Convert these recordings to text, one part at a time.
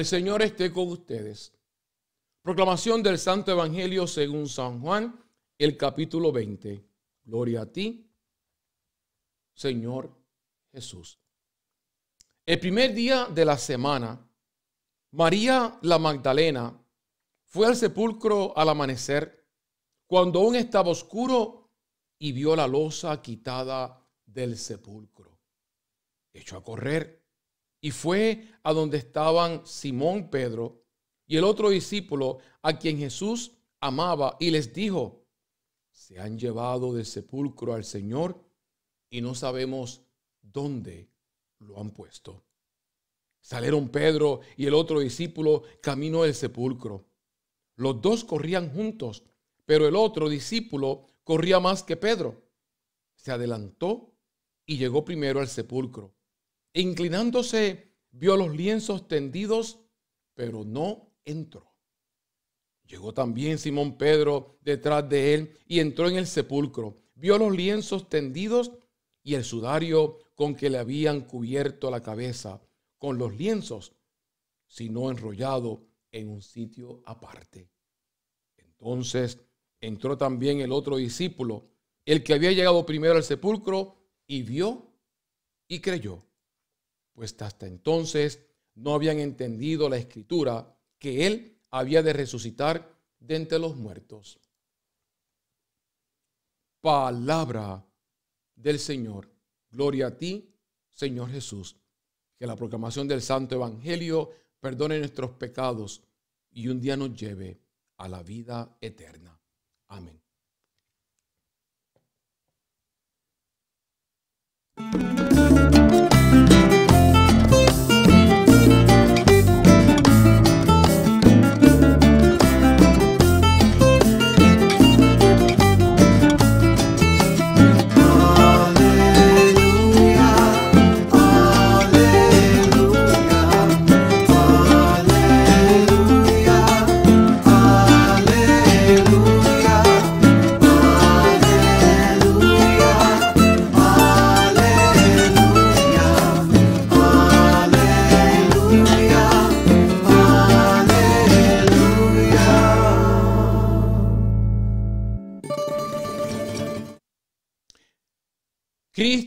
El Señor esté con ustedes. Proclamación del Santo Evangelio según San Juan, el capítulo 20. Gloria a ti, Señor Jesús. El primer día de la semana, María la Magdalena fue al sepulcro al amanecer, cuando aún estaba oscuro y vio la losa quitada del sepulcro. Echó a correr y fue a donde estaban Simón Pedro y el otro discípulo a quien Jesús amaba y les dijo, se han llevado del sepulcro al Señor y no sabemos dónde lo han puesto. Salieron Pedro y el otro discípulo camino del sepulcro. Los dos corrían juntos, pero el otro discípulo corría más que Pedro. Se adelantó y llegó primero al sepulcro inclinándose, vio los lienzos tendidos, pero no entró. Llegó también Simón Pedro detrás de él y entró en el sepulcro. Vio los lienzos tendidos y el sudario con que le habían cubierto la cabeza con los lienzos, sino enrollado en un sitio aparte. Entonces entró también el otro discípulo, el que había llegado primero al sepulcro, y vio y creyó, pues hasta entonces no habían entendido la escritura que Él había de resucitar de entre los muertos. Palabra del Señor. Gloria a ti, Señor Jesús. Que la proclamación del Santo Evangelio perdone nuestros pecados y un día nos lleve a la vida eterna. Amén.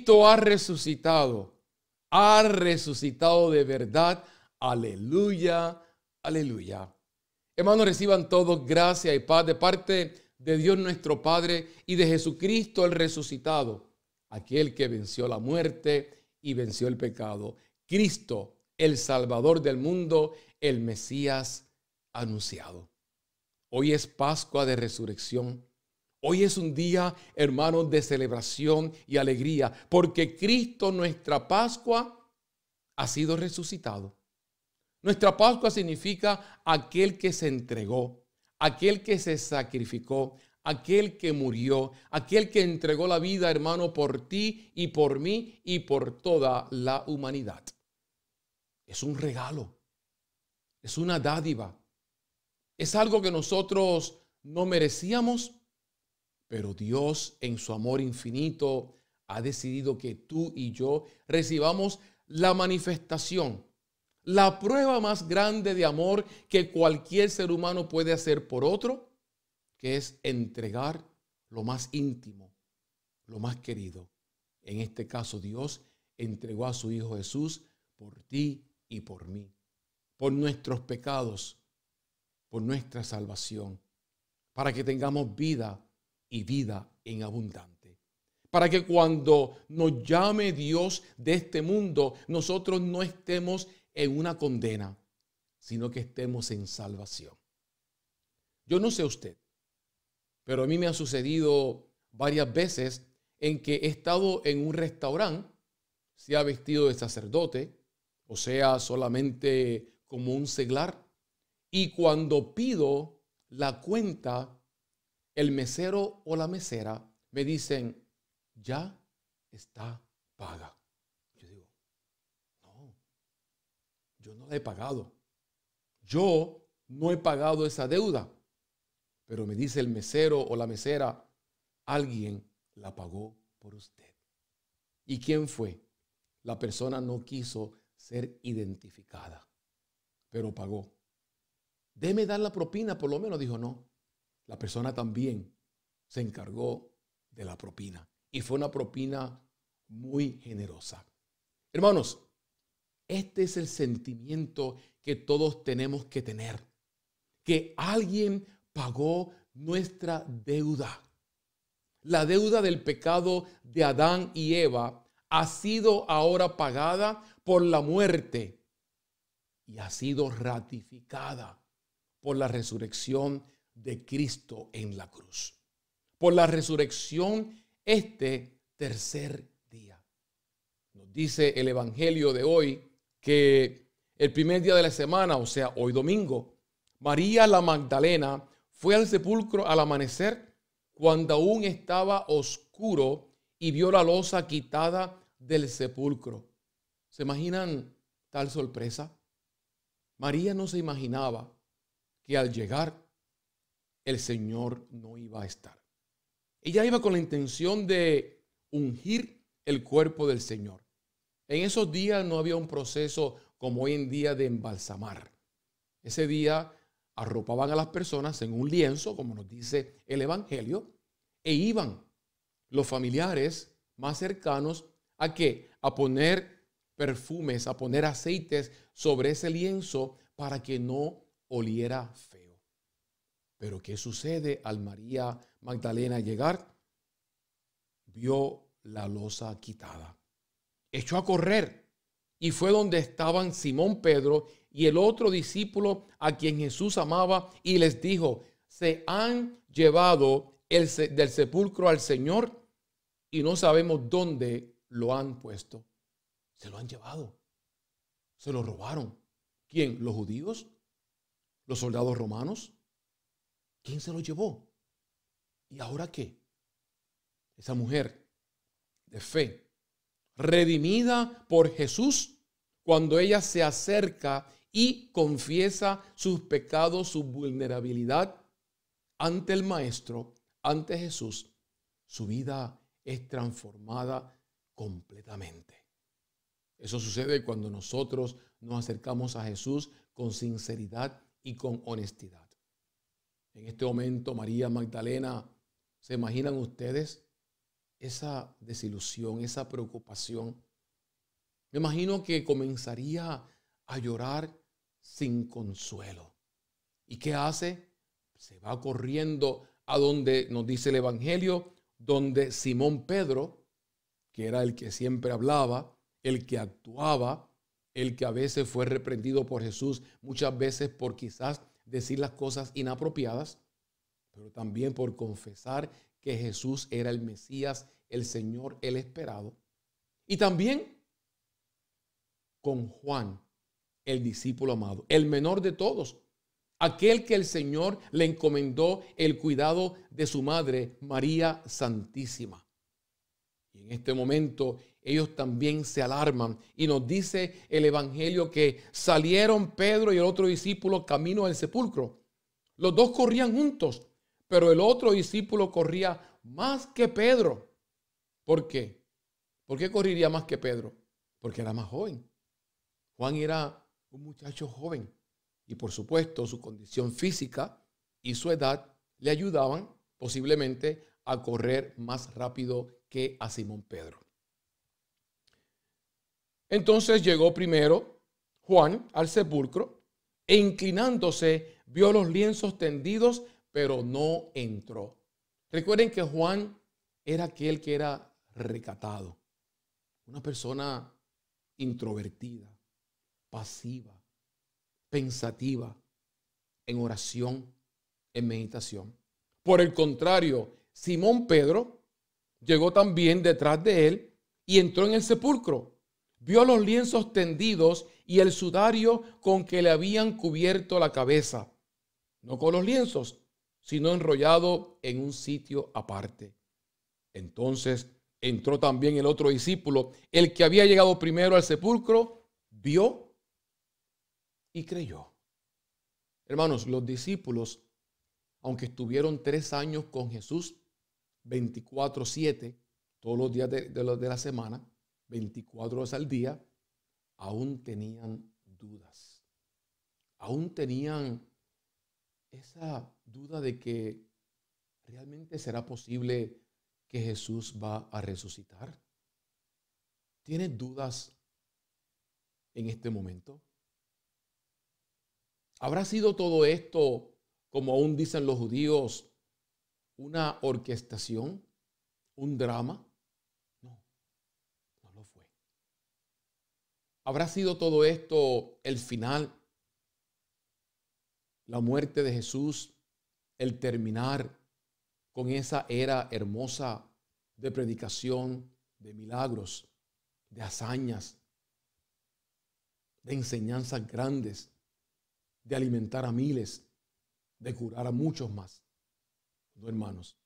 Cristo ha resucitado. Ha resucitado de verdad. Aleluya, aleluya. Hermanos, reciban todos gracia y paz de parte de Dios nuestro Padre y de Jesucristo el resucitado, aquel que venció la muerte y venció el pecado. Cristo, el Salvador del mundo, el Mesías anunciado. Hoy es Pascua de Resurrección. Hoy es un día, hermanos, de celebración y alegría, porque Cristo, nuestra Pascua, ha sido resucitado. Nuestra Pascua significa aquel que se entregó, aquel que se sacrificó, aquel que murió, aquel que entregó la vida, hermano, por ti y por mí y por toda la humanidad. Es un regalo, es una dádiva, es algo que nosotros no merecíamos, pero Dios en su amor infinito ha decidido que tú y yo recibamos la manifestación, la prueba más grande de amor que cualquier ser humano puede hacer por otro, que es entregar lo más íntimo, lo más querido. En este caso Dios entregó a su Hijo Jesús por ti y por mí, por nuestros pecados, por nuestra salvación, para que tengamos vida y vida en abundante. Para que cuando nos llame Dios de este mundo, nosotros no estemos en una condena, sino que estemos en salvación. Yo no sé usted, pero a mí me ha sucedido varias veces en que he estado en un restaurante, sea vestido de sacerdote, o sea, solamente como un seglar, y cuando pido la cuenta, el mesero o la mesera me dicen, ya está paga. Yo digo, no, yo no la he pagado. Yo no he pagado esa deuda. Pero me dice el mesero o la mesera, alguien la pagó por usted. ¿Y quién fue? La persona no quiso ser identificada, pero pagó. Deme dar la propina, por lo menos, dijo no la persona también se encargó de la propina. Y fue una propina muy generosa. Hermanos, este es el sentimiento que todos tenemos que tener. Que alguien pagó nuestra deuda. La deuda del pecado de Adán y Eva ha sido ahora pagada por la muerte y ha sido ratificada por la resurrección de Cristo en la cruz. Por la resurrección este tercer día. Nos dice el Evangelio de hoy que el primer día de la semana, o sea, hoy domingo, María la Magdalena fue al sepulcro al amanecer cuando aún estaba oscuro y vio la losa quitada del sepulcro. ¿Se imaginan tal sorpresa? María no se imaginaba que al llegar el Señor no iba a estar. Ella iba con la intención de ungir el cuerpo del Señor. En esos días no había un proceso como hoy en día de embalsamar. Ese día arropaban a las personas en un lienzo, como nos dice el Evangelio, e iban los familiares más cercanos a qué? A poner perfumes, a poner aceites sobre ese lienzo para que no oliera fe. Pero ¿qué sucede al María Magdalena llegar? Vio la losa quitada. Echó a correr y fue donde estaban Simón Pedro y el otro discípulo a quien Jesús amaba y les dijo, se han llevado el del sepulcro al Señor y no sabemos dónde lo han puesto. Se lo han llevado. Se lo robaron. ¿Quién? ¿Los judíos? ¿Los soldados romanos? ¿Quién se lo llevó? ¿Y ahora qué? Esa mujer de fe, redimida por Jesús, cuando ella se acerca y confiesa sus pecados, su vulnerabilidad ante el Maestro, ante Jesús, su vida es transformada completamente. Eso sucede cuando nosotros nos acercamos a Jesús con sinceridad y con honestidad en este momento María Magdalena, ¿se imaginan ustedes esa desilusión, esa preocupación? Me imagino que comenzaría a llorar sin consuelo. ¿Y qué hace? Se va corriendo a donde nos dice el Evangelio, donde Simón Pedro, que era el que siempre hablaba, el que actuaba, el que a veces fue reprendido por Jesús, muchas veces por quizás decir las cosas inapropiadas, pero también por confesar que Jesús era el Mesías, el Señor, el esperado. Y también con Juan, el discípulo amado, el menor de todos, aquel que el Señor le encomendó el cuidado de su madre, María Santísima. Y en este momento ellos también se alarman. Y nos dice el Evangelio que salieron Pedro y el otro discípulo camino al sepulcro. Los dos corrían juntos, pero el otro discípulo corría más que Pedro. ¿Por qué? ¿Por qué correría más que Pedro? Porque era más joven. Juan era un muchacho joven y por supuesto su condición física y su edad le ayudaban posiblemente a correr más rápido que a Simón Pedro. Entonces llegó primero Juan al sepulcro e inclinándose vio los lienzos tendidos, pero no entró. Recuerden que Juan era aquel que era recatado, una persona introvertida, pasiva, pensativa, en oración, en meditación. Por el contrario, Simón Pedro llegó también detrás de él y entró en el sepulcro. Vio los lienzos tendidos y el sudario con que le habían cubierto la cabeza. No con los lienzos, sino enrollado en un sitio aparte. Entonces entró también el otro discípulo, el que había llegado primero al sepulcro, vio y creyó. Hermanos, los discípulos, aunque estuvieron tres años con Jesús, 24-7, todos los días de, la semana, 24 horas al día, aún tenían dudas. Aún tenían esa duda de que realmente será posible que Jesús va a resucitar. ¿Tienes dudas en este momento? ¿Habrá sido todo esto, como aún dicen los judíos, una orquestación, un drama. No, no lo fue. ¿Habrá sido todo esto el final? La muerte de Jesús, el terminar con esa era hermosa de predicación, de milagros, de hazañas, de enseñanzas grandes, de alimentar a miles, de curar a muchos más hermanos,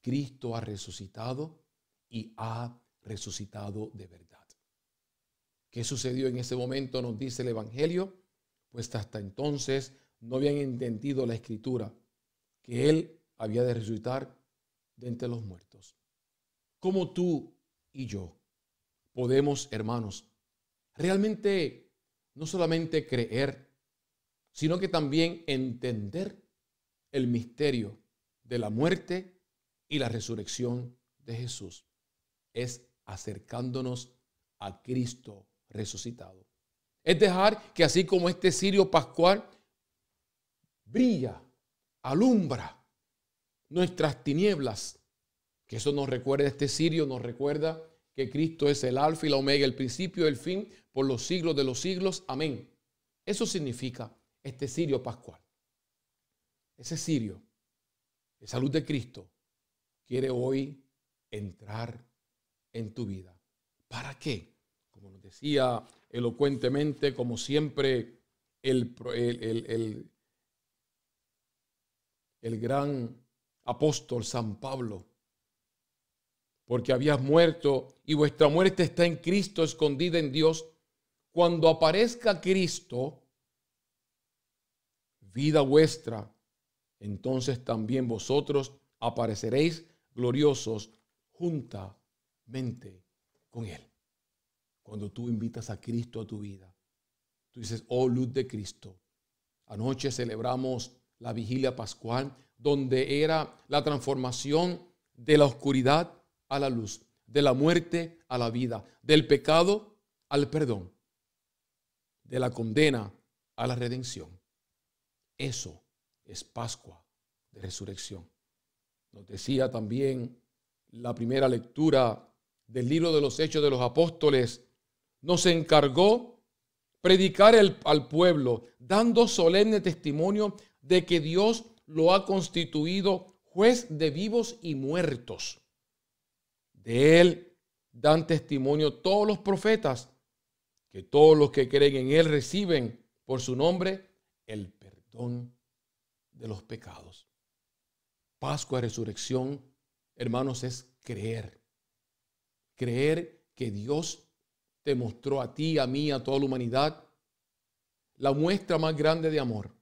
Cristo ha resucitado y ha resucitado de verdad. ¿Qué sucedió en ese momento? Nos dice el Evangelio, pues hasta entonces no habían entendido la escritura, que Él había de resucitar de entre los muertos. Como tú y yo podemos, hermanos, realmente no solamente creer, sino que también entender el misterio de la muerte y la resurrección de Jesús es acercándonos a Cristo resucitado. Es dejar que así como este cirio pascual brilla, alumbra nuestras tinieblas, que eso nos recuerda, este cirio nos recuerda que Cristo es el alfa y la omega, el principio y el fin por los siglos de los siglos. Amén. Eso significa este cirio pascual. Ese cirio esa luz de Cristo quiere hoy entrar en tu vida. ¿Para qué? Como nos decía elocuentemente, como siempre, el, el, el gran apóstol San Pablo porque habías muerto y vuestra muerte está en Cristo escondida en Dios. Cuando aparezca Cristo, vida vuestra entonces también vosotros apareceréis gloriosos juntamente con Él. Cuando tú invitas a Cristo a tu vida, tú dices, oh luz de Cristo. Anoche celebramos la vigilia pascual, donde era la transformación de la oscuridad a la luz, de la muerte a la vida, del pecado al perdón, de la condena a la redención. Eso es Pascua de resurrección. Nos decía también la primera lectura del libro de los Hechos de los Apóstoles, nos encargó predicar al pueblo, dando solemne testimonio de que Dios lo ha constituido juez de vivos y muertos. De él dan testimonio todos los profetas, que todos los que creen en él reciben por su nombre el perdón de los pecados. Pascua, resurrección, hermanos, es creer. Creer que Dios te mostró a ti, a mí, a toda la humanidad, la muestra más grande de amor,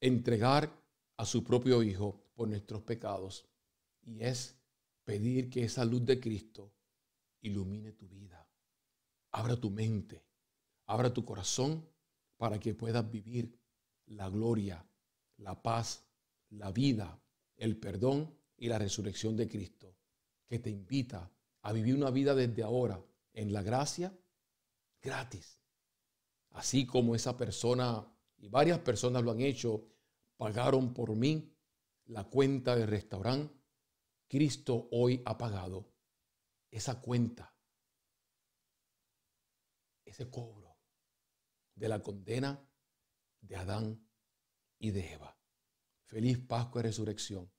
entregar a su propio Hijo por nuestros pecados. Y es pedir que esa luz de Cristo ilumine tu vida, abra tu mente, abra tu corazón para que puedas vivir la gloria la paz, la vida, el perdón y la resurrección de Cristo, que te invita a vivir una vida desde ahora en la gracia gratis. Así como esa persona y varias personas lo han hecho, pagaron por mí la cuenta del restaurante, Cristo hoy ha pagado esa cuenta, ese cobro de la condena de Adán y de Eva. Feliz Pascua y Resurrección.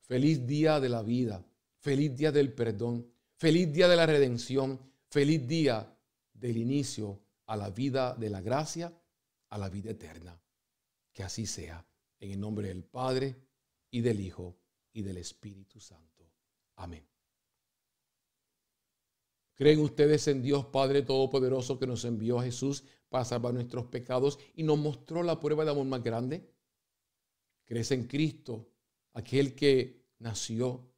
Feliz día de la vida. Feliz día del perdón. Feliz día de la redención. Feliz día del inicio a la vida de la gracia, a la vida eterna. Que así sea, en el nombre del Padre y del Hijo y del Espíritu Santo. Amén. ¿Creen ustedes en Dios Padre Todopoderoso que nos envió a Jesús para salvar nuestros pecados y nos mostró la prueba de amor más grande? ¿Crees en Cristo, aquel que nació,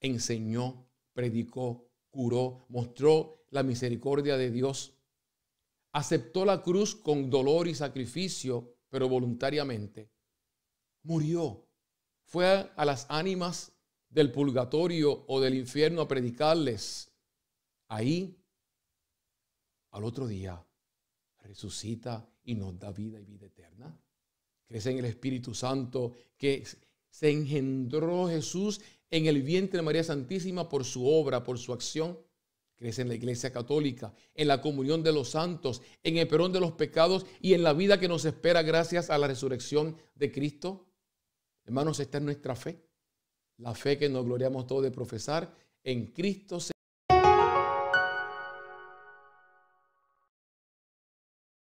enseñó, predicó, curó, mostró la misericordia de Dios? Aceptó la cruz con dolor y sacrificio, pero voluntariamente. Murió. Fue a las ánimas del purgatorio o del infierno a predicarles Ahí, al otro día, resucita y nos da vida y vida eterna. Crece en el Espíritu Santo que se engendró Jesús en el vientre de María Santísima por su obra, por su acción. Crece en la Iglesia Católica, en la comunión de los santos, en el perdón de los pecados y en la vida que nos espera gracias a la resurrección de Cristo. Hermanos, esta es nuestra fe, la fe que nos gloriamos todos de profesar en Cristo.